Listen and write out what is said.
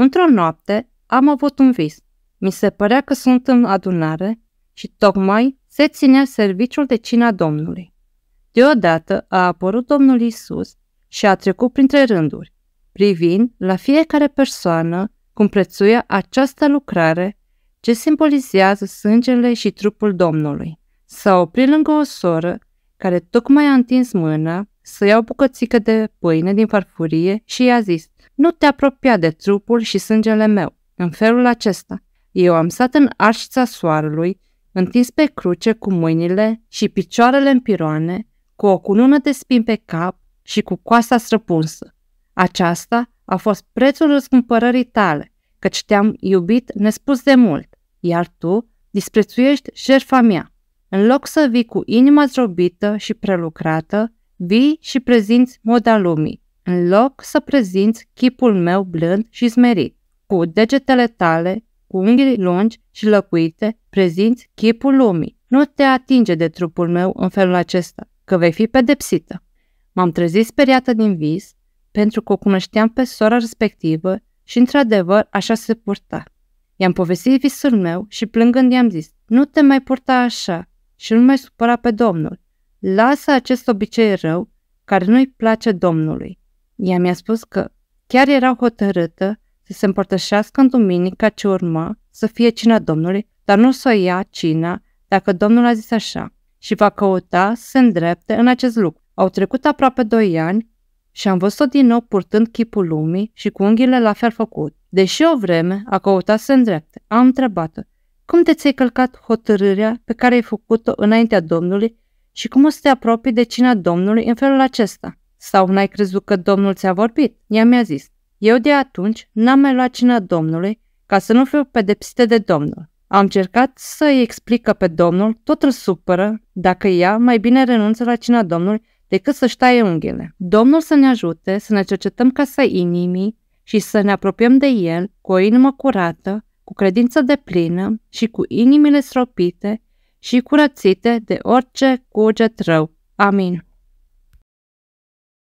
Într-o noapte am avut un vis. Mi se părea că sunt în adunare și tocmai se ținea serviciul de cina Domnului. Deodată a apărut Domnul Isus și a trecut printre rânduri, privind la fiecare persoană cum prețuia această lucrare ce simbolizează sângele și trupul Domnului. S-a oprit lângă o soră care tocmai a întins mâna să ia o bucățică de pâine din farfurie și i-a zis, nu te apropia de trupul și sângele meu. În felul acesta, eu am stat în arșița soarelui, întins pe cruce cu mâinile și picioarele în piroane, cu o cunună de spin pe cap și cu coasta străpunsă. Aceasta a fost prețul răscumpărării tale, căci te-am iubit nespus de mult, iar tu disprețuiești jertfa mea. În loc să vii cu inima zdrobită și prelucrată, vii și prezinți moda lumii, în loc să prezinți chipul meu blând și smerit. Cu degetele tale, cu unghii lungi și lăcuite, prezinți chipul lumii. Nu te atinge de trupul meu în felul acesta, că vei fi pedepsită. M-am trezit speriată din vis, pentru că o cunoșteam pe sora respectivă și, într-adevăr, așa se purta. I-am povestit visul meu și plângând i-am zis, nu te mai purta așa și nu mai supăra pe Domnul. Lasă acest obicei rău care nu-i place Domnului. Ea mi-a spus că chiar era hotărâtă să se împărtășească în duminica ce urma să fie cina Domnului, dar nu să ia cina dacă Domnul a zis așa și va căuta să se îndrepte în acest lucru. Au trecut aproape doi ani și am văzut-o din nou purtând chipul lumii și cu unghiile la fel făcut. Deși o vreme a căutat să se îndrepte, am întrebat-o, cum te ți-ai călcat hotărârea pe care ai făcut-o înaintea Domnului și cum o să te apropii de cina Domnului în felul acesta? Sau n-ai crezut că domnul ți-a vorbit? Ea mi-a zis. Eu de atunci n-am mai luat cina domnului ca să nu fiu pedepsită de domnul. Am încercat să-i explic că pe domnul tot îl supără dacă ea mai bine renunță la cina domnului decât să-și taie unghiile. Domnul să ne ajute să ne cercetăm casa inimii și să ne apropiem de el cu o inimă curată, cu credință de plină și cu inimile stropite și curățite de orice cuget rău. Amin.